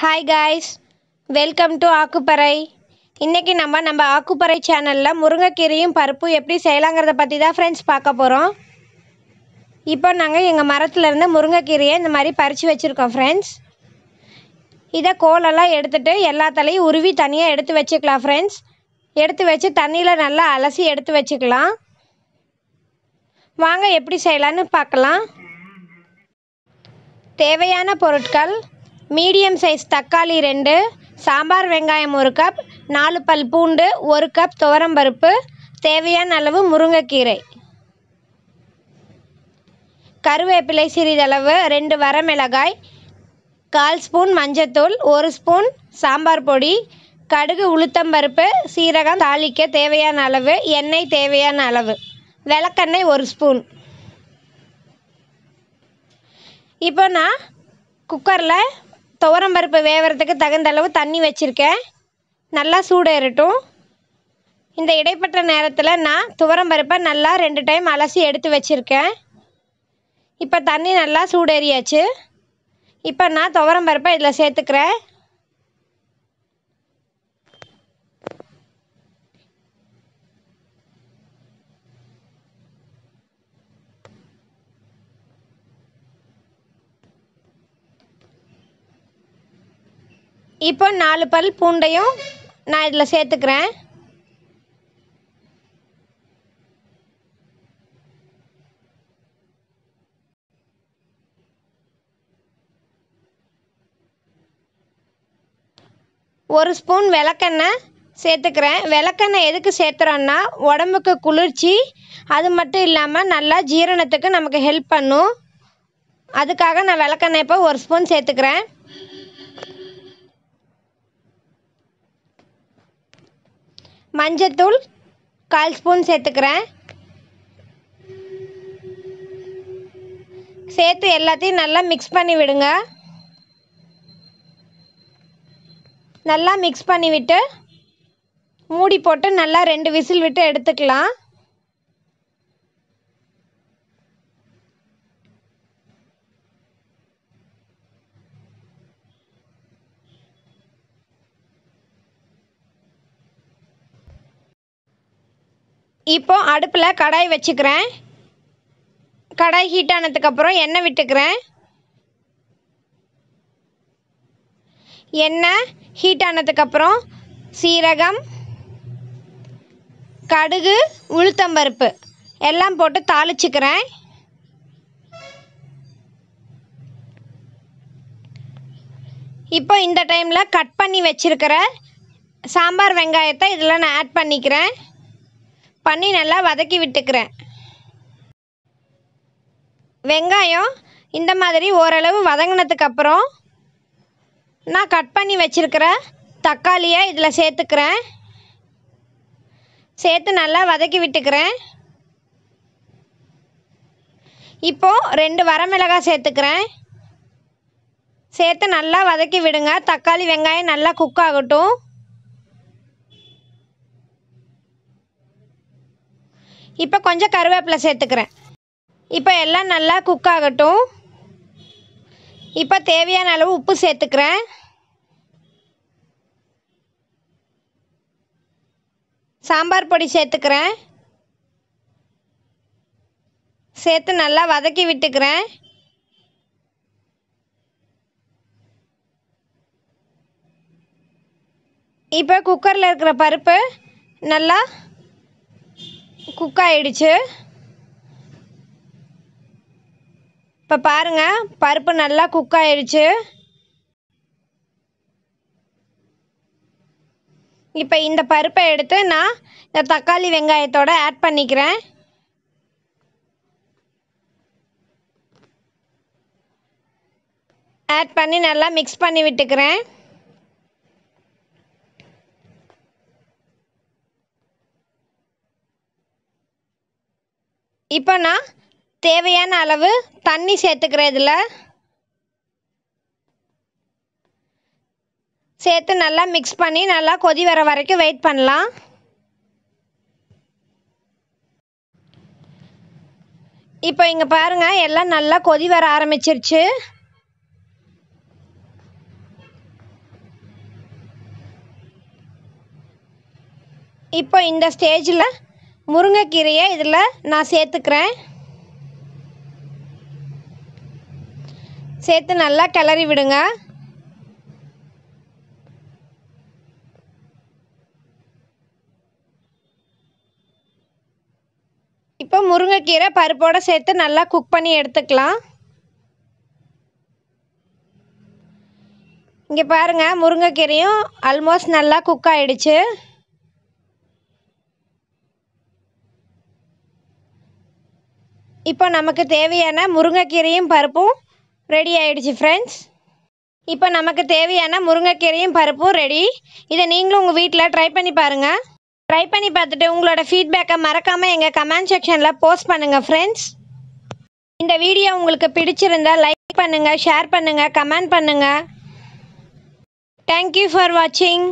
hi guys welcome to ஆக்குப்பறை இன்றைக்கி நம்ம நம்ம ஆக்குப்பறை சேனலில் முருங்கைக்கீரையும் பருப்பும் எப்படி செய்யலாங்கிறத பற்றி தான் ஃப்ரெண்ட்ஸ் பார்க்க போகிறோம் இப்போ நாங்கள் எங்கள் மரத்துலேருந்து முருங்கைக்கீரையை இந்த மாதிரி பறித்து வச்சுருக்கோம் ஃப்ரெண்ட்ஸ் இதை கோலெல்லாம் எடுத்துகிட்டு எல்லா தலையும் உருவி தனியாக எடுத்து வச்சுக்கலாம் ஃப்ரெண்ட்ஸ் எடுத்து வச்சு தண்ணியில் நல்லா அலசி எடுத்து வச்சுக்கலாம் வாங்க எப்படி செய்யலான்னு பார்க்கலாம் தேவையான பொருட்கள் மீடியம் சைஸ் தக்காளி ரெண்டு சாம்பார் வெங்காயம் ஒரு கப் நாலு பல் பூண்டு ஒரு கப் துவரம்பருப்பு தேவையான அளவு முருங்கைக்கீரை கருவேப்பிலை சிறிதளவு ரெண்டு வரமிளகாய் கால் ஸ்பூன் மஞ்சத்தூள் ஒரு ஸ்பூன் சாம்பார் பொடி கடுகு உளுத்தம்பருப்பு சீரகம் தாளிக்க தேவையான அளவு எண்ணெய் தேவையான அளவு விளக்கெண்ணெய் ஒரு ஸ்பூன் இப்போ நான் குக்கரில் துவரம் பருப்பு வேகிறதுக்கு தகுந்த அளவு தண்ணி வச்சுருக்கேன் நல்லா சூடேறட்டும் இந்த இடைப்பட்ட நேரத்தில் நான் துவரம் பருப்பை நல்லா ரெண்டு டைம் அலசி எடுத்து வச்சுருக்கேன் இப்போ தண்ணி நல்லா சூடேறியாச்சு இப்போ நான் துவரம் பருப்பை இதில் சேர்த்துக்கிறேன் இப்போ நாலு பல் பூண்டையும் நான் இதில் சேர்த்துக்கிறேன் ஒரு ஸ்பூன் விளக்கெண்ணெய் சேர்த்துக்கிறேன் விளக்கெண்ணெய் எதுக்கு சேர்த்துறோன்னா உடம்புக்கு குளிர்ச்சி அது மட்டும் இல்லாமல் நல்லா ஜீரணத்துக்கு நமக்கு ஹெல்ப் பண்ணும் அதுக்காக நான் விளக்கெண்ணெய் இப்போ ஒரு ஸ்பூன் சேர்த்துக்கிறேன் மஞ்சத்தூள் கால் ஸ்பூன் சேர்த்துக்கிறேன் சேர்த்து எல்லாத்தையும் நல்லா மிக்ஸ் பண்ணி விடுங்க நல்லா மிக்ஸ் பண்ணிவிட்டு மூடி போட்டு நல்லா ரெண்டு விசில் விட்டு எடுத்துக்கலாம் இப்போ அடுப்பில் கடாய் வச்சுக்கிறேன் கடாய் ஹீட் ஆனதுக்கப்புறம் எண்ணெய் விட்டுக்கிறேன் எண்ணெய் ஹீட் ஆனதுக்கப்புறம் சீரகம் கடுகு உளுத்தம்பருப்பு எல்லாம் போட்டு தாளிச்சுக்கிறேன் இப்போ இந்த டைமில் கட் பண்ணி வச்சுருக்கிற சாம்பார் வெங்காயத்தை இதில் நான் ஆட் பண்ணிக்கிறேன் பண்ணி நல்லா வதக்கி விட்டுக்கிறேன் வெங்காயம் இந்த மாதிரி ஓரளவு வதங்கினதுக்கப்புறம் நான் கட் பண்ணி வச்சிருக்கிற தக்காளியை இதில் சேர்த்துக்கிறேன் சேர்த்து நல்லா வதக்கி விட்டுக்கிறேன் இப்போது ரெண்டு வரமிளகாய் சேர்த்துக்கிறேன் சேர்த்து நல்லா வதக்கி விடுங்க தக்காளி வெங்காயம் நல்லா குக் ஆகட்டும் இப்போ கொஞ்சம் கருவேப்பிலை சேர்த்துக்கிறேன் இப்போ எல்லாம் நல்லா குக் ஆகட்டும் இப்போ தேவையான அளவு உப்பு சேர்த்துக்கிறேன் சாம்பார் பொடி சேர்த்துக்கிறேன் சேர்த்து நல்லா வதக்கி விட்டுக்கிறேன் இப்போ குக்கரில் இருக்கிற பருப்பு நல்லா குக் ஆகிடுச்சு இப்போ பாருங்கள் பருப்பு நல்லா குக் ஆயிடுச்சு இப்போ இந்த பருப்பை எடுத்து நான் இந்த தக்காளி வெங்காயத்தோடு ஆட் பண்ணிக்கிறேன் ஆட் பண்ணி நல்லா மிக்ஸ் பண்ணி விட்டுக்கிறேன் இப்போ நான் தேவையான அளவு தண்ணி சேர்த்துக்கிறேன் இதில் சேர்த்து நல்லா மிக்ஸ் பண்ணி நல்லா கொதி வர வரைக்கும் வெயிட் பண்ணலாம் இப்போ இங்கே பாருங்கள் எல்லாம் நல்லா கொதி வர ஆரம்பிச்சிருச்சு இப்போ இந்த ஸ்டேஜில் முருங்கைக்கீரையை இதில் நான் சேர்த்துக்கிறேன் சேர்த்து நல்லா கிளறி விடுங்க இப்போ முருங்கைக்கீரை பருப்போடு சேர்த்து நல்லா குக் பண்ணி எடுத்துக்கலாம் இங்கே பாருங்கள் முருங்கைக்கீரையும் ஆல்மோஸ்ட் நல்லா குக் ஆகிடுச்சு இப்போ நமக்கு தேவையான முருங்கைக்கீரையும் பருப்பும் ரெடி ஆயிடுச்சு ஃப்ரெண்ட்ஸ் இப்போ நமக்கு தேவையான முருங்கைக்கீரையும் பருப்பும் ரெடி இதை நீங்களும் உங்கள் வீட்டில் ட்ரை பண்ணி பாருங்கள் ட்ரை பண்ணி பார்த்துட்டு உங்களோட ஃபீட்பேக்கை மறக்காமல் எங்கள் கமெண்ட் செக்ஷனில் போஸ்ட் பண்ணுங்கள் ஃப்ரெண்ட்ஸ் இந்த வீடியோ உங்களுக்கு பிடிச்சிருந்தா லைக் பண்ணுங்கள் ஷேர் பண்ணுங்கள் கமெண்ட் பண்ணுங்கள் தேங்க்யூ ஃபார் வாட்சிங்